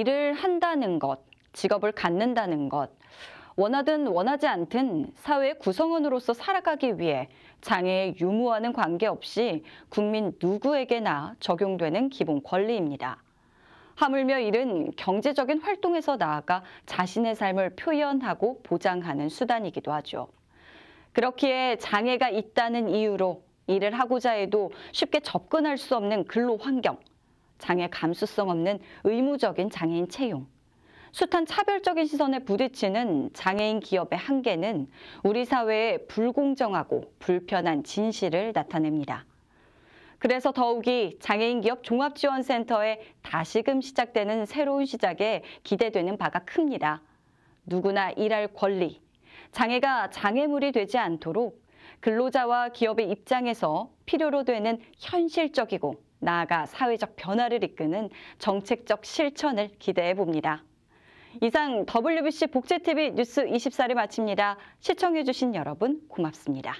일을 한다는 것, 직업을 갖는다는 것, 원하든 원하지 않든 사회의 구성원으로서 살아가기 위해 장애의 유무와는 관계없이 국민 누구에게나 적용되는 기본 권리입니다. 하물며 일은 경제적인 활동에서 나아가 자신의 삶을 표현하고 보장하는 수단이기도 하죠. 그렇기에 장애가 있다는 이유로 일을 하고자 해도 쉽게 접근할 수 없는 근로 환경, 장애 감수성 없는 의무적인 장애인 채용, 숱한 차별적인 시선에 부딪히는 장애인 기업의 한계는 우리 사회의 불공정하고 불편한 진실을 나타냅니다. 그래서 더욱이 장애인 기업 종합지원센터에 다시금 시작되는 새로운 시작에 기대되는 바가 큽니다. 누구나 일할 권리, 장애가 장애물이 되지 않도록 근로자와 기업의 입장에서 필요로 되는 현실적이고 나아가 사회적 변화를 이끄는 정책적 실천을 기대해 봅니다. 이상 WBC 복제TV 뉴스 24를 마칩니다. 시청해주신 여러분 고맙습니다.